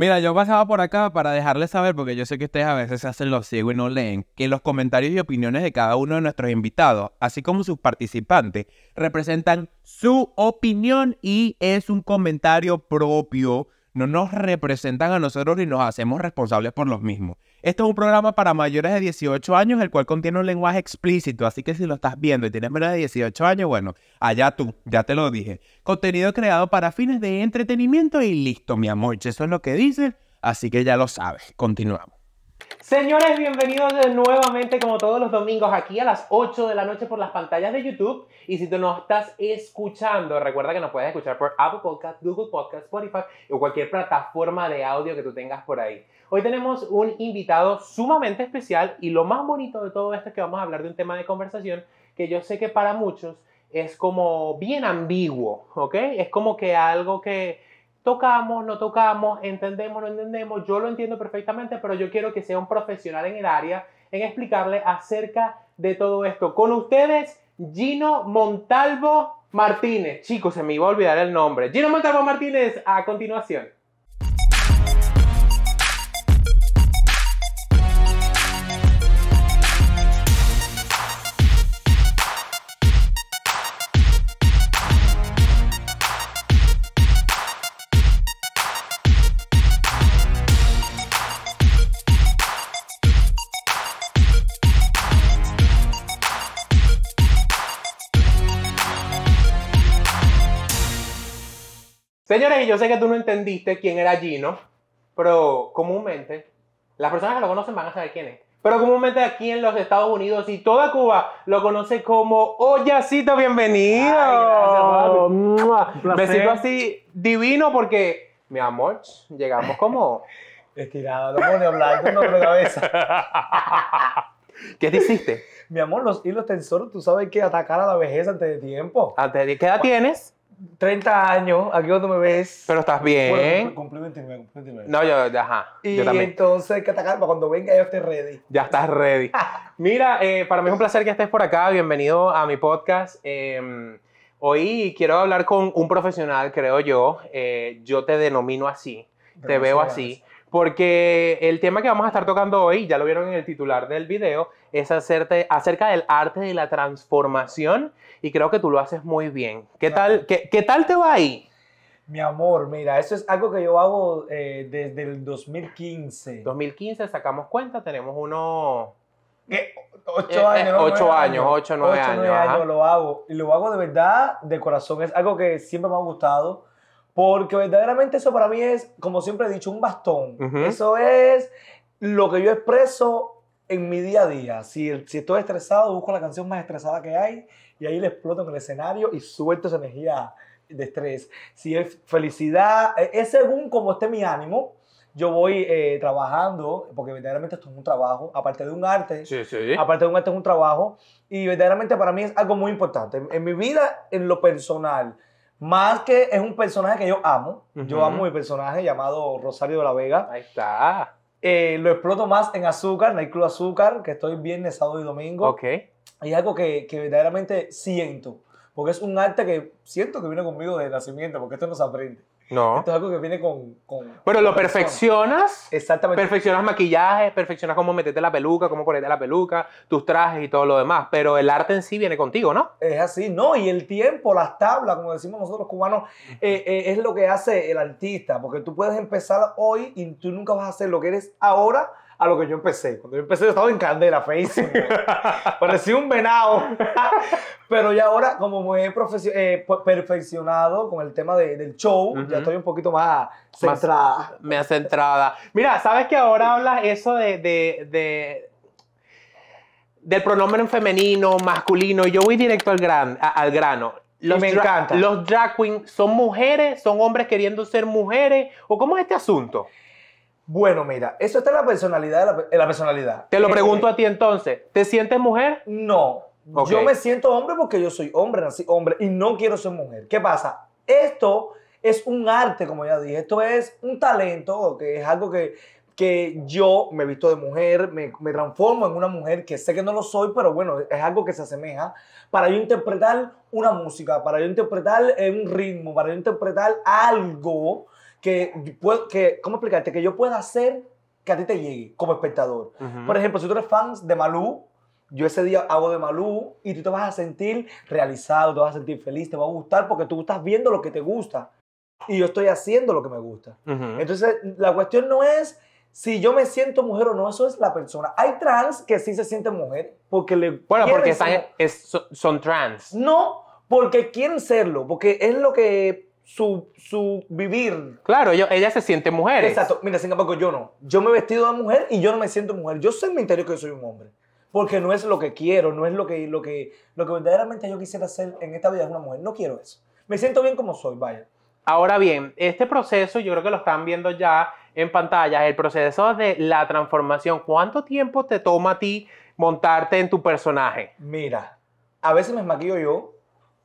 Mira, yo pasaba por acá para dejarles saber, porque yo sé que ustedes a veces se hacen los ciegos y no leen, que los comentarios y opiniones de cada uno de nuestros invitados, así como sus participantes, representan su opinión y es un comentario propio. No nos representan a nosotros ni nos hacemos responsables por los mismos. Este es un programa para mayores de 18 años, el cual contiene un lenguaje explícito, así que si lo estás viendo y tienes menos de 18 años, bueno, allá tú, ya te lo dije. Contenido creado para fines de entretenimiento y listo, mi amor, eso es lo que dicen, así que ya lo sabes. Continuamos. Señores, bienvenidos nuevamente como todos los domingos aquí a las 8 de la noche por las pantallas de YouTube. Y si tú no estás escuchando, recuerda que nos puedes escuchar por Apple Podcast, Google Podcast, Spotify o cualquier plataforma de audio que tú tengas por ahí. Hoy tenemos un invitado sumamente especial y lo más bonito de todo esto es que vamos a hablar de un tema de conversación que yo sé que para muchos es como bien ambiguo, ¿ok? Es como que algo que tocamos, no tocamos, entendemos, no entendemos, yo lo entiendo perfectamente, pero yo quiero que sea un profesional en el área en explicarle acerca de todo esto. Con ustedes, Gino Montalvo Martínez. Chicos, se me iba a olvidar el nombre. Gino Montalvo Martínez, a continuación. Señores, yo sé que tú no entendiste quién era Gino, pero comúnmente las personas que lo conocen van a saber quién es. Pero comúnmente aquí en los Estados Unidos y toda Cuba lo conoce como Oyacito, bienvenido. Ay, así divino porque, mi amor, llegamos como... Estirado, no pone hablar con la cabeza. ¿Qué te hiciste? Mi amor, los hilos tensores, tú sabes que atacar a la vejez antes de tiempo. ¿Qué edad tienes? 30 años, aquí cuando me ves. Pero estás bien. Bueno, cumplí 29, No, yo, yo ajá. Y yo también. entonces, Catacalpa, cuando venga, yo estoy ready. Ya estás ready. Mira, eh, para mí es un placer que estés por acá. Bienvenido a mi podcast. Em, hoy quiero hablar con un profesional, creo yo. Eh, yo te denomino así, te veo así porque el tema que vamos a estar tocando hoy, ya lo vieron en el titular del video, es hacerte, acerca del arte de la transformación y creo que tú lo haces muy bien. ¿Qué, tal, qué, tal te va ahí? Mi amor, mira, eso es algo que yo hago eh, desde el 2015. 2015, sacamos cuenta, tenemos unos... Eh, ocho eh, eh, años, ocho años, ocho, nueve años. años, lo hago. Y lo hago de verdad, de corazón. Es algo que siempre me ha gustado porque verdaderamente eso para mí es, como siempre he dicho, un bastón. Eso es lo que yo expreso en mi día a día. Si, si estoy estresado, busco la canción más estresada que hay y ahí le exploto en el escenario y suelto esa energía de estrés. Si es felicidad, e, es según como esté mi ánimo. Yo voy eh, trabajando, porque verdaderamente esto es un trabajo, aparte de un arte. Aparte de un arte es un trabajo. Y verdaderamente para mí es algo muy importante. En mi vida, en lo personal, más que es un personaje que yo amo. Yo amo mi personaje llamado Rosario de la Vega. Ahí está. Eh, lo exploto más en Azúcar, en el Club Azúcar, que estoy viernes, sábado y domingo. Ok. Y es algo que, verdaderamente siento. Porque es un arte que siento que viene conmigo desde nacimiento, porque esto no aprende. No. Esto es algo que viene con. Bueno, pero lo perfeccionas. Exactamente. Perfeccionas maquillaje, perfeccionas cómo meterte la peluca, cómo ponerte la peluca, tus trajes y todo lo demás. Pero el arte en sí viene contigo, ¿no? Es así, ¿no? Y el tiempo, las tablas, como decimos nosotros cubanos, eh, eh, es lo que hace el artista. Porque tú puedes empezar hoy y tú nunca vas a hacer lo que eres ahora a lo que yo empecé. Cuando yo empecé, yo estaba en candela, face. Parecía un venado. Pero ya ahora, como me he eh, perfeccionado con el tema del show, ya estoy un poquito más centrada. Me ha centrada. Mira, ¿sabes que ahora hablas eso de, del pronombre femenino, masculino, yo voy directo al, grano. Los me encanta. Los drag queens son mujeres, son hombres queriendo ser mujeres, o cómo es este asunto? Bueno, mira, eso está en la personalidad de la, la personalidad. Te lo eh, pregunto a ti entonces. ¿Te sientes mujer? No. Yo me siento hombre porque yo soy hombre, nací hombre y no quiero ser mujer. ¿Qué pasa? Esto es un arte, como ya dije. Esto es un talento, que es algo que, que yo me visto de mujer, me, me transformo en una mujer que sé que no lo soy, pero bueno, es algo que se asemeja para yo interpretar una música, para yo interpretar eh, un ritmo, para yo interpretar algo que, que, ¿cómo explicarte? Que yo pueda hacer que a ti te llegue como espectador. Por ejemplo, si tú eres fan de Malú, yo ese día hago de Malú y tú te vas a sentir realizado, te vas a sentir feliz, te va a gustar porque tú estás viendo lo que te gusta y yo estoy haciendo lo que me gusta. Entonces, la cuestión no es si yo me siento mujer o no, eso es la persona. Hay trans que sí se sienten mujer porque le. Bueno, porque están, son trans. No, porque quieren serlo, porque es lo que su, su vivir. Claro, ella se siente mujer. Exacto. Mira, sin embargo, yo no. Yo me he vestido de mujer y yo no me siento mujer. Yo sé en mi interior que soy un hombre. Porque no es lo que quiero, no es lo que, lo que, lo que verdaderamente yo quisiera hacer en esta vida es una mujer. No quiero eso. Me siento bien como soy, vaya. Ahora bien, este proceso yo creo que lo están viendo ya en pantalla, el proceso de la transformación. ¿Cuánto tiempo te toma a ti montarte en tu personaje? Mira, a veces me maquillo yo,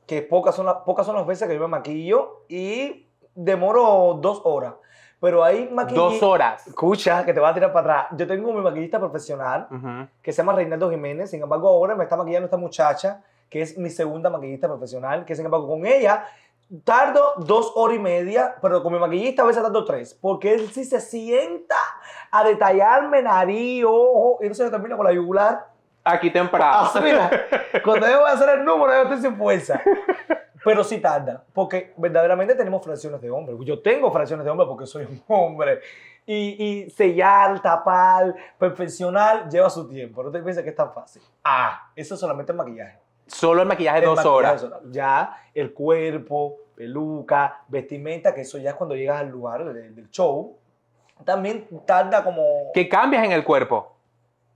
que pocas son, las, pocas son las veces que yo me maquillo y demoro dos horas. Pero hay maquillistas. Dos horas. Escucha, que te va a tirar para atrás. Yo tengo mi maquillista profesional, que se llama Reinaldo Jiménez. Sin embargo, ahora me está maquillando esta muchacha, que es mi segunda maquillista profesional, que sin embargo con ella tardo dos horas y media, pero con mi maquillista a veces tardo tres, porque él sí se sienta a detallarme nariz, ojo, y no se lo termina con la yugular aquí temprano. Ah, mira, cuando yo voy a hacer el número, yo estoy sin fuerza. Pero sí tarda, porque verdaderamente tenemos fracciones de hombre. Yo tengo fracciones de hombre porque soy un hombre. Y, sellar, tapar, perfeccionar, lleva su tiempo. No te pienses que es tan fácil. Ah, eso solamente el maquillaje. Solo el maquillaje, dos horas. Ya el cuerpo, peluca, vestimenta, que eso ya es cuando llegas al lugar del, show. También tarda como... Que cambias en el cuerpo?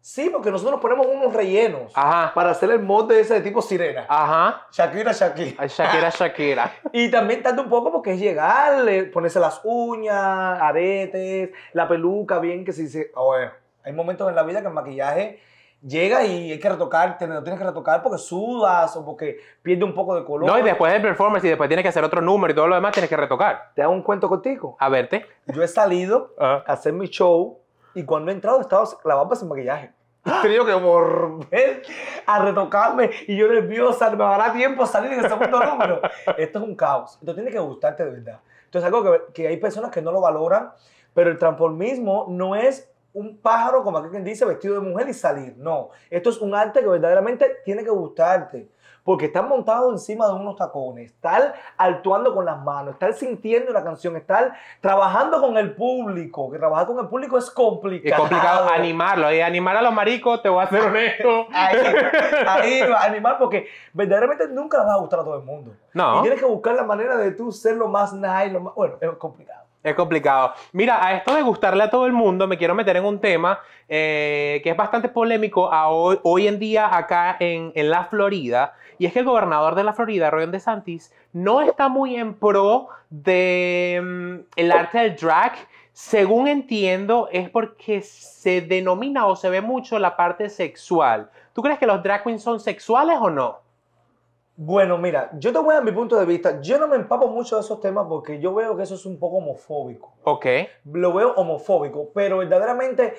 Sí, porque nosotros ponemos unos rellenos Ajá. para hacer el de ese de tipo sirena. Ajá. Shakira, Shakira. Shakira, Shakira. y también tanto un poco porque es llegar, ponerse las uñas, aretes, la peluca, bien que se dice, bueno, hay momentos en la vida que el maquillaje llega y hay que retocar, no tienes que retocar porque sudas o porque pierde un poco de color. No, y después del performance y después tienes que hacer otro número y todo lo demás tienes que retocar. Te hago un cuento contigo. A verte. Yo he salido ah. a hacer mi show y cuando he entrado, estaba la barba sin maquillaje. He tenido que volver a retocarme y yo nerviosa, me va a dar tiempo salir en el segundo número. Esto es un caos. Esto tiene que gustarte de verdad. Entonces, algo que, que hay personas que no lo valoran, pero el transformismo no es un pájaro, como aquel quien dice, vestido de mujer y salir. No, esto es un arte que verdaderamente tiene que gustarte porque están montado encima de unos tacones, estar actuando con las manos, estar sintiendo la canción, estar trabajando con el público, que trabajar con el público es complicado. Es complicado animarlo, y animar a los maricos, te voy a hacer honesto. ahí, ahí animar, porque verdaderamente nunca vas va a gustar a todo el mundo. No. Y tienes que buscar la manera de tú ser lo más nice, lo más, bueno, es complicado. Es complicado. Mira, a esto de gustarle a todo el mundo, me quiero meter en un tema eh, que es bastante polémico hoy, en día acá en, la Florida, y es que el gobernador de la Florida, Ron DeSantis, no está muy en pro del de, mm, arte del drag. Según entiendo, es porque se denomina o se ve mucho la parte sexual. ¿Tú crees que los drag queens son sexuales o no? Bueno, mira, yo te voy a dar mi punto de vista. Yo no me empapo mucho de esos temas porque yo veo que eso es un poco homofóbico. Ok. Lo veo homofóbico, pero verdaderamente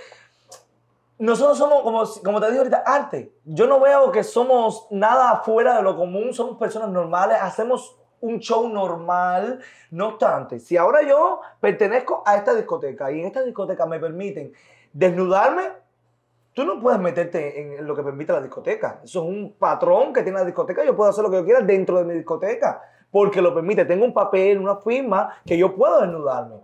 nosotros somos, como, te dije ahorita, arte. Yo no veo que somos nada fuera de lo común, somos personas normales, hacemos un show normal. No obstante, si ahora yo pertenezco a esta discoteca y en esta discoteca me permiten desnudarme, Tú no puedes meterte en lo que permite la discoteca. Eso es un patrón que tiene la discoteca. Yo puedo hacer lo que yo quiera dentro de mi discoteca porque lo permite. Tengo un papel, una firma que yo puedo desnudarme.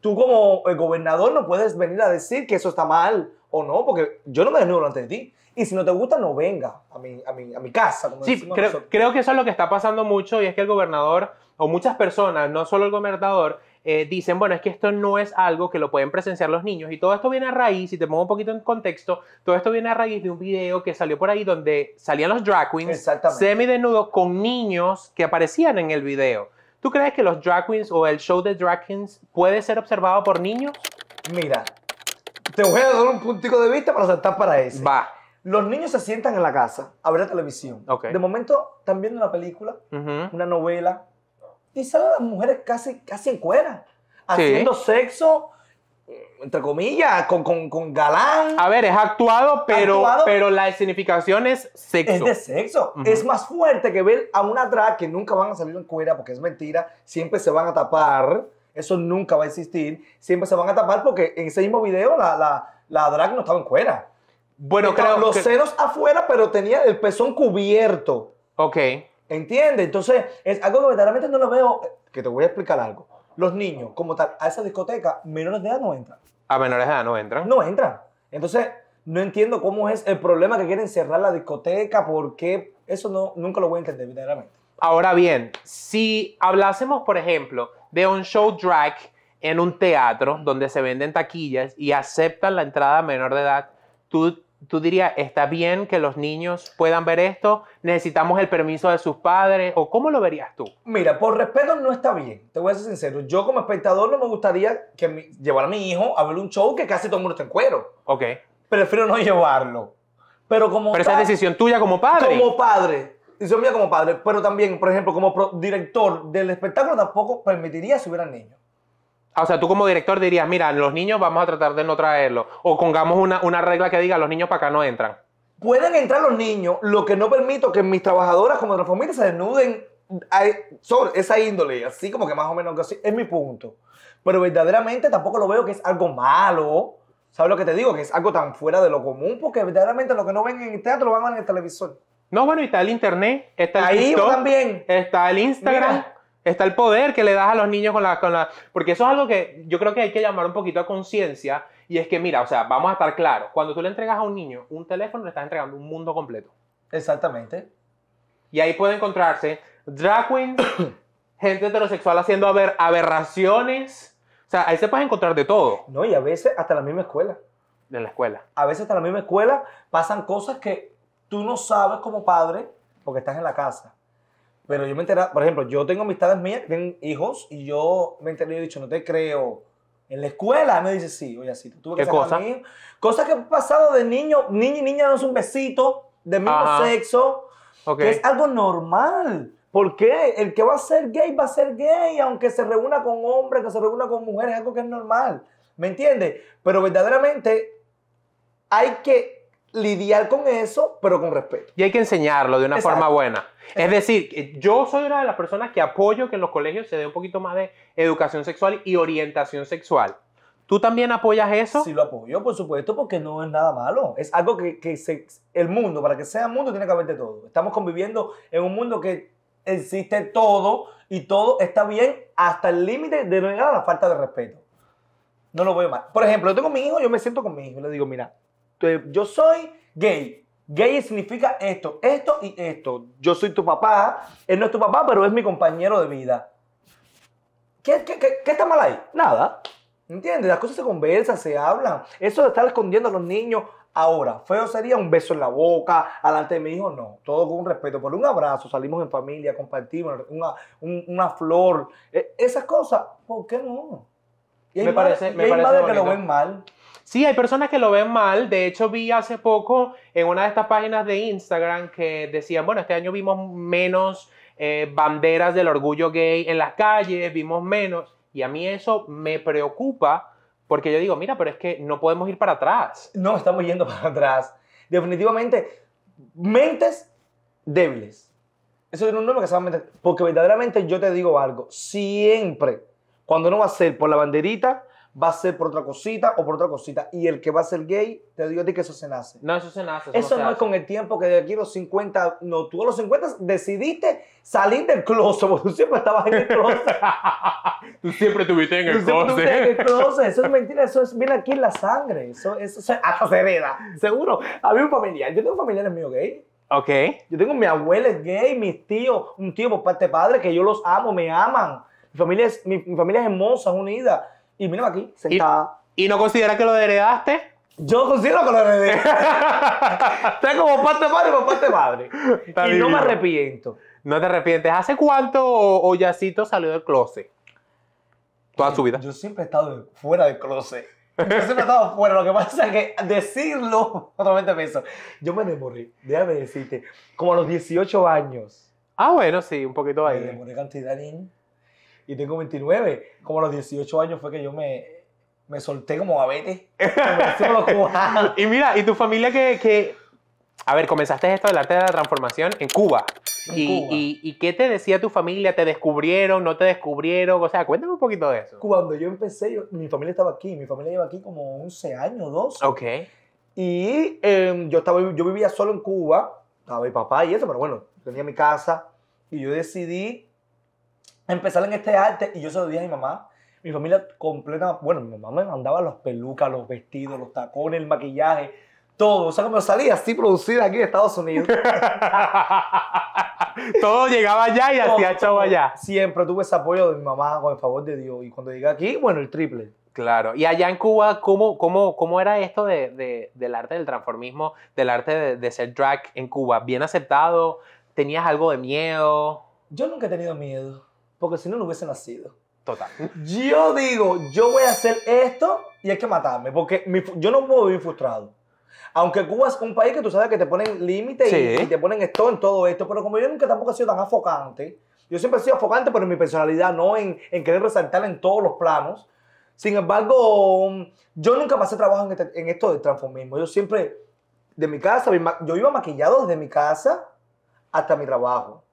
Tú como el eh, gobernador no puedes venir a decir que eso está mal o no, porque yo no me desnudo delante de ti. Y si no te gusta, no venga a mi, a mi, a mi casa. sí, creo, creo que eso es lo que está pasando mucho y es que el gobernador o muchas personas, no solo el gobernador, eh, dicen, bueno, es que esto no es algo que lo pueden presenciar los niños. Y todo esto viene a raíz, y te pongo un poquito en contexto, todo esto viene a raíz de un video que salió por ahí donde salían los drag queens semidesnudos con niños que aparecían en el video. ¿Tú crees que los drag queens o el show de drag queens puede ser observado por niños? Mira, te voy a dar un puntico de vista para saltar para ese. Va. Los niños se sientan en la casa a ver la televisión. De momento están viendo una película, una novela, y salen las mujeres casi, casi en cuera, haciendo sexo, entre comillas, con, con, con, galán. A ver, es actuado, pero, pero la significación es sexo. Es de sexo. Es más fuerte que ver a una drag que nunca van a salir en cuera porque es mentira, siempre se van a tapar. Eso nunca va a existir. Siempre se van a tapar porque en ese mismo video la, la, la drag no estaba en cuera. Bueno, creo los ceros senos afuera, pero tenía el pezón cubierto. Ok. Entiende, Entonces, es algo que verdaderamente no lo veo. Que te voy a explicar algo. Los niños, como tal, a esa discoteca, menores de edad no entran. A menores de edad no entran. No entran. Entonces, no entiendo cómo es el problema que quieren cerrar la discoteca, porque eso no, nunca lo voy a entender verdaderamente. Ahora bien, si hablásemos, por ejemplo, de un show drag en un teatro donde se venden taquillas y aceptan la entrada a menor de edad, ¿tú tú dirías, ¿está bien que los niños puedan ver esto? ¿Necesitamos el permiso de sus padres? ¿O cómo lo verías tú? Mira, por respeto no está bien. Te voy a ser sincero. Yo como espectador no me gustaría que me llevar a mi hijo a ver un show que casi todo el mundo está en cuero. Ok. Prefiero no llevarlo. Pero como Pero esa es decisión tuya como padre. Como padre. Decisión mía como padre. Pero también, por ejemplo, como director del espectáculo tampoco permitiría si hubiera niños. O sea, tú como director dirías, mira, los niños vamos a tratar de no traerlos. O pongamos una, regla que diga, los niños para acá no entran. Pueden entrar los niños, lo que no permito que mis trabajadoras como transformistas se desnuden sobre esa índole, así como que más o menos así, es mi punto. Pero verdaderamente tampoco lo veo que es algo malo. ¿Sabes lo que te digo? Que es algo tan fuera de lo común, porque verdaderamente lo que no ven en el teatro lo van en el televisor. No, bueno, y está el internet, está el Ahí TikTok, también. está el Instagram. Está el poder que le das a los niños con la, con Porque eso es algo que yo creo que hay que llamar un poquito a conciencia. Y es que, mira, o sea, vamos a estar claros. Cuando tú le entregas a un niño un teléfono, le estás entregando un mundo completo. Exactamente. Y ahí puede encontrarse drag queen, gente heterosexual haciendo aberraciones. O sea, ahí se puede encontrar de todo. No, y a veces hasta la misma escuela. De la escuela. A veces hasta la misma escuela pasan cosas que tú no sabes como padre porque estás en la casa. Pero yo me enteré, por ejemplo, yo tengo amistades mías, tienen hijos, y yo me enteré y he dicho, no te creo. En la escuela me dice, sí, oye, sí, tuve que ¿Qué Cosas que han pasado de niño, niño y niña es un besito, de mismo sexo, que es algo normal. ¿Por qué? El que va a ser gay va a ser gay, aunque se reúna con hombres, que se reúna con mujeres, es algo que es normal. ¿Me entiendes? Pero verdaderamente hay que lidiar con eso, pero con respeto. Y hay que enseñarlo de una forma buena. Es decir, eh, yo soy una de las personas que apoyo que en los colegios se dé un poquito más de educación sexual y orientación sexual. ¿Tú también apoyas eso? Sí, lo apoyo, por supuesto, porque no es nada malo. Es algo que, que el mundo, para que sea mundo, tiene que haber de todo. Estamos conviviendo en un mundo que existe todo y todo está bien hasta el límite de no llegar a la falta de respeto. No lo veo mal. Por ejemplo, yo tengo mi hijo, yo me siento con mi hijo y le digo, mira, yo soy gay. Gay significa esto, esto y esto. Yo soy tu papá, él no es tu papá, pero es mi compañero de vida. ¿Qué, está mal ahí? Nada. ¿Entiendes? Las cosas se conversan, se hablan. Eso de estar escondiendo a los niños ahora, feo sería un beso en la boca, delante de mi hijo, no. Todo con respeto, por un abrazo, salimos en familia, compartimos una, flor. E, esas cosas, ¿por qué no? Y me parece, hay madres que lo ven mal. Sí, hay personas que lo ven mal. De hecho, vi hace poco en una de estas páginas de Instagram que decían, bueno, este año vimos menos eh, banderas del orgullo gay en las calles, vimos menos. Y a mí eso me preocupa porque yo digo, mira, pero es que no podemos ir para atrás. No, estamos yendo para atrás. Definitivamente, mentes débiles. Eso es un que se va a Porque verdaderamente yo te digo algo. Siempre, cuando uno va a ser por la banderita, va a ser por otra cosita o por otra cosita. Y el que va a ser gay, te digo a ti que eso se nace. No, eso se nace. Eso, no, es con el tiempo que de aquí a los 50, no, tú a los 50 decidiste salir del closet, porque tú siempre estabas en el closet. tú siempre estuviste en el tú closet. Siempre en el closet. Eso es mentira, eso es, aquí en la sangre, eso, eso se, hasta se hereda, seguro. Había un familiar, yo tengo familiares míos gay. Ok. Yo tengo mi abuela gay, mis tíos, un tío por parte de padre que yo los amo, me aman. Mi familia es, mi familia es hermosa, es unida. Y mira aquí, sentada. ¿Y, no consideras que lo heredaste? Yo considero que lo heredé. Está como parte madre, como parte madre. y no me arrepiento. No te arrepientes. ¿Hace cuánto Ollacito salió del closet? Toda su vida. Yo siempre he estado fuera del closet. Yo siempre he estado fuera. Lo que pasa es que decirlo, otra vez Yo me demoré, déjame decirte, como a los 18 años. Ah, bueno, sí, un poquito ahí. Me demoré cantidad, ¿eh? y tengo 29. Como a los 18 años fue que yo me, me solté como gavete. y mira, y tu familia que, a ver, comenzaste esto del arte de la transformación en Cuba. y, Y, qué te decía tu familia? ¿Te descubrieron? ¿No te descubrieron? O sea, cuéntame un poquito de eso. Cuando yo empecé, mi familia estaba aquí. Mi familia lleva aquí como 11 años, 12. Ok. Y em, yo, estaba, yo vivía solo en Cuba. Estaba mi papá y eso, pero bueno, tenía mi casa. Y yo decidí empezar en este arte y yo se lo a mi mamá. Mi familia completa, bueno, mi mamá me mandaba los pelucas, los vestidos, los tacones, el maquillaje, todo. O sea, como salía así producida aquí en Estados Unidos. todo llegaba allá y hacía chavo allá. Siempre tuve ese apoyo de mi mamá con el favor de Dios. Y cuando llegué aquí, bueno, el triple. Claro. Y allá en Cuba, ¿cómo, cómo, cómo era esto de, del arte del transformismo, del arte de, de ser drag en Cuba? ¿Bien aceptado? ¿Tenías algo de miedo? Yo nunca he tenido miedo porque si no, no hubiese nacido. Total. Yo digo, yo voy a hacer esto y hay que matarme, porque yo no puedo vivir frustrado. Aunque Cuba es un país que tú sabes que te ponen límites y, te ponen esto en todo esto, pero como yo nunca tampoco he sido tan afocante, yo siempre he sido afocante, pero en mi personalidad, no en, querer resaltar en todos los planos. Sin embargo, yo nunca pasé trabajo en, este, en esto del transformismo. Yo siempre, de mi casa, yo iba maquillado desde mi casa hasta mi trabajo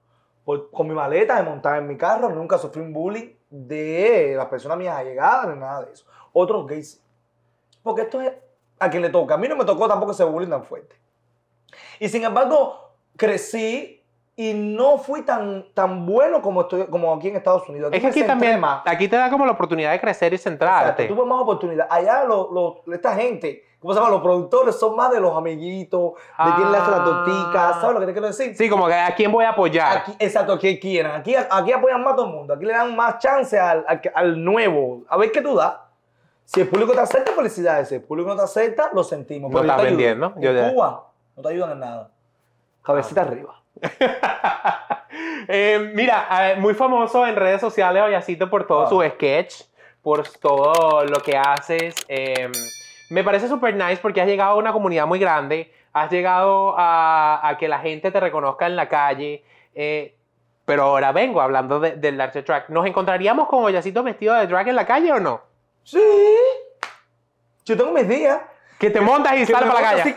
con mi maleta, de montar en mi carro, nunca sufrí un bullying de las personas mías allegadas ni nada de eso. Otros gays. Porque esto es a quien le toca. A mí no me tocó tampoco ese bullying tan fuerte. Y sin embargo, crecí y no fui tan, tan bueno como, estoy, como aquí en Estados Unidos. es que aquí también, aquí te da como la oportunidad de crecer y centrarte. tuve más oportunidad. Allá esta gente, ¿cómo se llama? Los productores son más de los amiguitos, de quién le hace las torticas, ah. ¿sabes lo que te quiero decir? Sí, como que a quién voy a apoyar. exacto, a quien quieran. Aquí, aquí apoyan más a todo el mundo, aquí le dan más chance al, nuevo. A ver qué tú das. Si el público te acepta, felicidades. Si el público no te acepta, lo sentimos. No estás vendiendo. En Cuba no te ayudan en nada. Cabecita arriba. Eh, mira, eh, muy famoso en redes sociales, Oyasito por todo su sketch, por todo lo que haces. Em, me parece súper nice porque has llegado a una comunidad muy grande, has llegado a, que la gente te reconozca en la calle. Eh, pero ahora vengo hablando del Dark Track. ¿Nos encontraríamos con Oyasito vestido de drag en la calle o no? Sí. Yo tengo mis días. Que te montas y sales para la calle.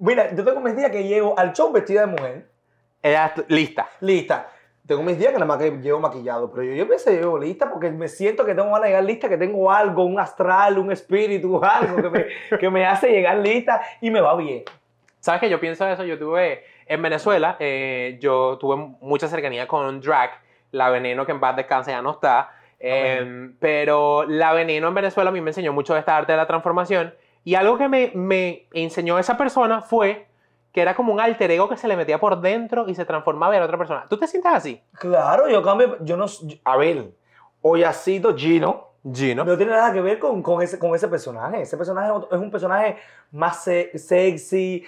Mira, yo tengo mis días que llego al show vestida de mujer lista. Lista. Tengo mis días que nada más que llevo maquillado, pero yo, yo pensé, llevo lista porque me siento que tengo una llegar lista, que tengo algo, un astral, un espíritu, algo que me, hace llegar lista y me va bien. ¿Sabes qué? Yo pienso eso. Yo tuve en Venezuela, eh, yo tuve mucha cercanía con Drag, la veneno que en paz descanse ya no está. Ah, em, pero la veneno en Venezuela a mí me enseñó mucho de esta arte de la transformación. Y algo que me, me enseñó esa persona fue que era como un alter ego que se le metía por dentro y se transformaba en otra persona. ¿Tú te sientes así? Claro, yo cambio, yo no... A ver, sido Gino Gino. no tiene nada que ver con, ese, personaje. Ese personaje es un personaje más sexy,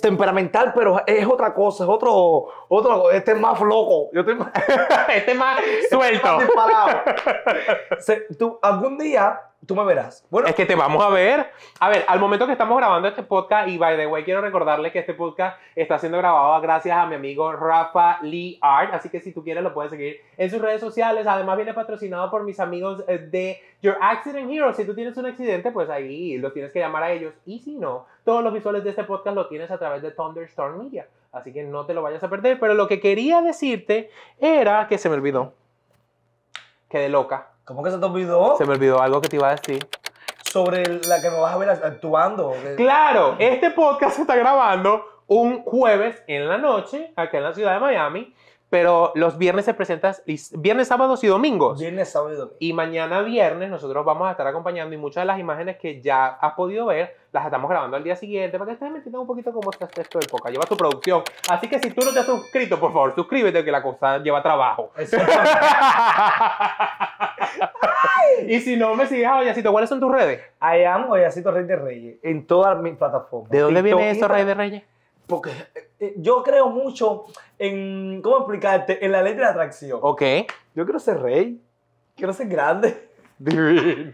temperamental, pero es otra cosa, es otro, otro, este es más loco. Yo estoy más... este más suelto. Este disparado. tú, algún día Tú me verás. Bueno. Es que te vamos a ver. A ver, al momento que estamos grabando este podcast, y by the way, quiero recordarles que este podcast está siendo grabado gracias a mi amigo Rafa Lee Art. Así que si tú quieres, lo puedes seguir en sus redes sociales. Además, viene patrocinado por mis amigos eh, de Your Accident Hero. Si tú tienes un accidente, pues ahí lo tienes que llamar a ellos. Y si no, todos los visuales de este podcast lo tienes a través de Thunderstorm Media. Así que no te lo vayas a perder. Pero lo que quería decirte era que se me olvidó. Quedé loca. ¿Cómo que se te olvidó? Se me olvidó algo que te iba a decir. Sobre la que me vas a ver actuando. Claro, este podcast se está grabando un jueves en la noche acá en la ciudad de Miami pero los viernes se presentan, viernes, sábados y domingos. Viernes, sábado y domingo. Y mañana viernes nosotros vamos a estar acompañando y muchas de las imágenes que ya has podido ver las estamos grabando al día siguiente para que estés metiendo un poquito cómo está este esto de poca. Lleva tu producción. Así que si tú no te has suscrito, por favor, suscríbete que la cosa lleva trabajo. y si no me sigues a Oyacito, ¿cuáles son tus redes? I am Rey de Reyes en todas mis plataformas. ¿De dónde viene eso, Rey de Reyes? Porque eh, eh, yo creo mucho en, ¿cómo explicarte? En la ley de atracción. Ok. Yo quiero ser rey. Quiero ser grande. Divino.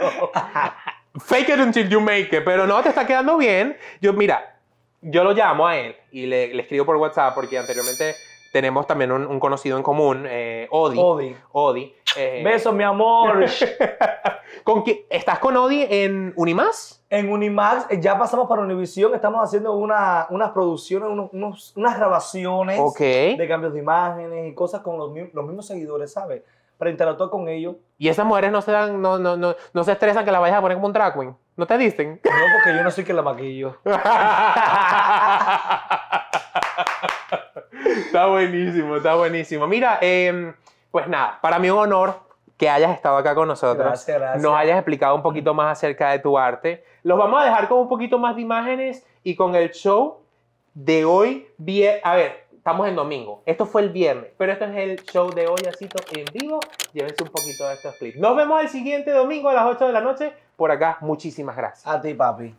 Fake it until you make it, pero no te está quedando bien. Yo, mira, yo lo llamo a él y le, le escribo por WhatsApp porque anteriormente tenemos también un, conocido en común, eh, Odi. Odi. Odi eh, Besos, mi amor. ¿Con ¿Estás con Odi en Unimax? En Unimax, eh, ya pasamos para Univisión, estamos haciendo una, unas producciones, unos, unas grabaciones de cambios de imágenes y cosas con los, los mismos seguidores, ¿sabes? Para interactuar con ellos. ¿Y esas mujeres no se, dan, no, no, no, no se estresan que la vayas a poner como un drag queen? ¿No te dicen? No, porque yo no soy que la maquillo. Está buenísimo, está buenísimo. Mira, em, pues nada, para mí un honor que hayas estado acá con nosotros. Gracias, gracias. Nos hayas explicado un poquito más acerca de tu arte. Los vamos a dejar con un poquito más de imágenes y con el show de hoy. A ver, estamos en domingo. Esto fue el viernes, pero esto es el show de hoy, así en vivo. Llévense un poquito de estos clips. Nos vemos el siguiente domingo a las 8 de la noche por acá. Muchísimas gracias. A ti, papi.